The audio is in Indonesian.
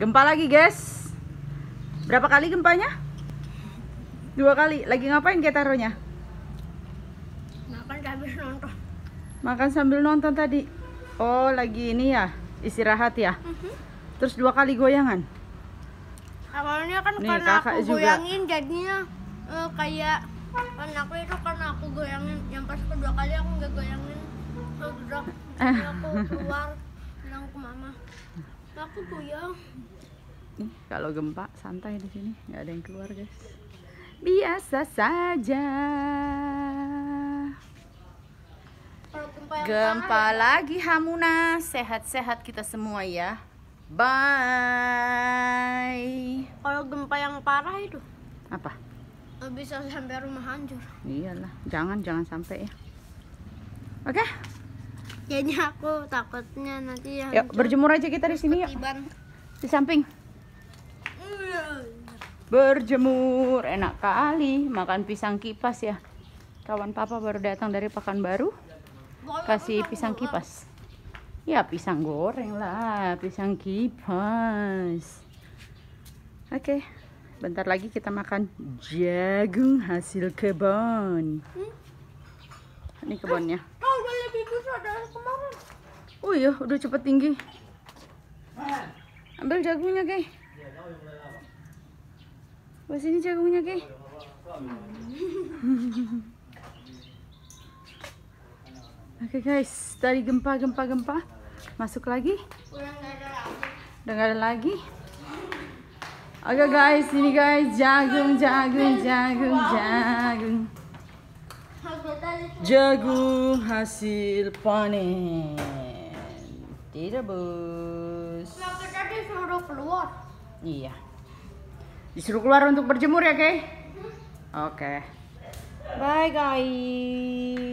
Gempa lagi guys Berapa kali gempanya? Dua kali Lagi ngapain taruhnya? Makan sambil nonton Makan sambil nonton tadi Oh lagi ini ya Istirahat ya uh mhm. -huh. Terus dua kali goyangan Awalnya kan Nih, karena aku juga. goyangin Jadinya uh, kayak Karena aku itu karena aku goyangin Yang pas kedua kali aku gak goyangin Terus aku keluar Bilang ke mama takut goyang kalau gempa santai di sini nggak ada yang keluar guys biasa saja gempa, gempa ya. lagi Hamuna sehat-sehat kita semua ya bye kalau gempa yang parah itu apa bisa sampai rumah hancur iyalah jangan jangan sampai ya oke okay? kayaknya aku takutnya nanti yang yuk berjemur aja kita di sini yuk di samping berjemur enak kali makan pisang kipas ya kawan papa baru datang dari Pakan Baru kasih pisang kipas ya pisang goreng lah pisang kipas oke okay. bentar lagi kita makan jagung hasil kebun hmm? ini kebunnya oh iya udah cepet tinggi ambil jagungnya Ki Wah iya, sini jagungnya Ki Oke okay, guys, dari gempa gempa gempa masuk lagi. Udah gak ada lagi. Oke okay, guys, ini guys jagung jagung jagung jagung. Jagung hasil panen. Tidak bos. tadi suruh keluar? Iya. Disuruh keluar untuk berjemur ya, Kay? Hmm. Oke. Okay. Bye guys.